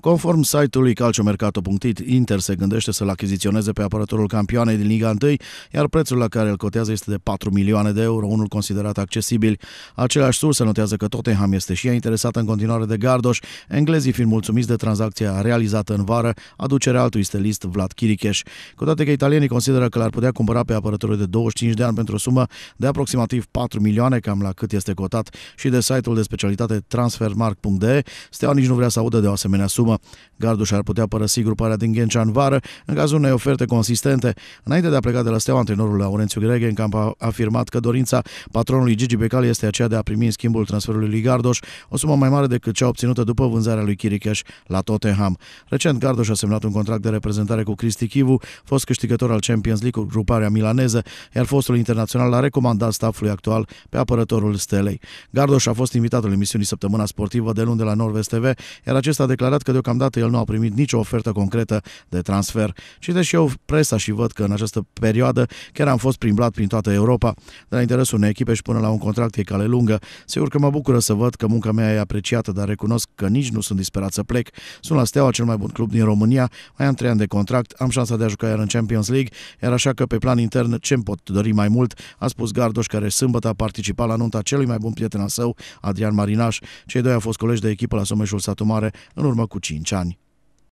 Conform site-ului calciomercato.it, Inter se gândește să-l achiziționeze pe apărătorul campioanei din Liga 1, iar prețul la care îl cotează este de 4 milioane de euro, unul considerat accesibil. Aceleași surse notează că Tottenham este și ea interesată în continuare de Gardoș, englezii fiind mulțumiți de tranzacția realizată în vară, aducerea altui stelist Vlad Chiricheș. Cu toate că italienii consideră că l-ar putea cumpăra pe apărătorul de 25 de ani pentru o sumă de aproximativ 4 milioane, cam la cât este cotat, și de site-ul de specialitate transfermarkt.de, Steaua nici nu vrea să audă de o asemenea sumă urmă. Gardu și-ar putea părăsi gruparea din Ghencea în vară, în cazul unei oferte consistente. Înainte de a pleca de la Steaua, antrenorul Laurențiu camp a afirmat că dorința patronului Gigi Becali este aceea de a primi în schimbul transferului lui Gardoș o sumă mai mare decât cea obținută după vânzarea lui Chiricheș la Tottenham. Recent, Gardoș a semnat un contract de reprezentare cu Cristi Chivu, fost câștigător al Champions League cu gruparea milaneză, iar fostul internațional l-a recomandat staffului actual pe apărătorul Stelei. Gardoș a fost invitatul emisiunii Săptămâna Sportivă de luni de la Norvest TV, iar acesta a declarat că de deocamdată el nu a primit nicio ofertă concretă de transfer. Citesc eu presa și văd că în această perioadă chiar am fost primblat prin toată Europa, de la interesul unei echipe și până la un contract e cale lungă. Sigur că mă bucură să văd că munca mea e apreciată, dar recunosc că nici nu sunt disperat să plec. Sunt la Steaua, cel mai bun club din România, mai am 3 ani de contract, am șansa de a juca iar în Champions League, iar așa că pe plan intern ce pot dori mai mult, a spus Gardoș, care sâmbătă a participat la nunta celui mai bun prieten al său, Adrian Marinaș. Cei doi au fost colegi de echipă la Someșul Satu Mare în urmă cu 5金蝉。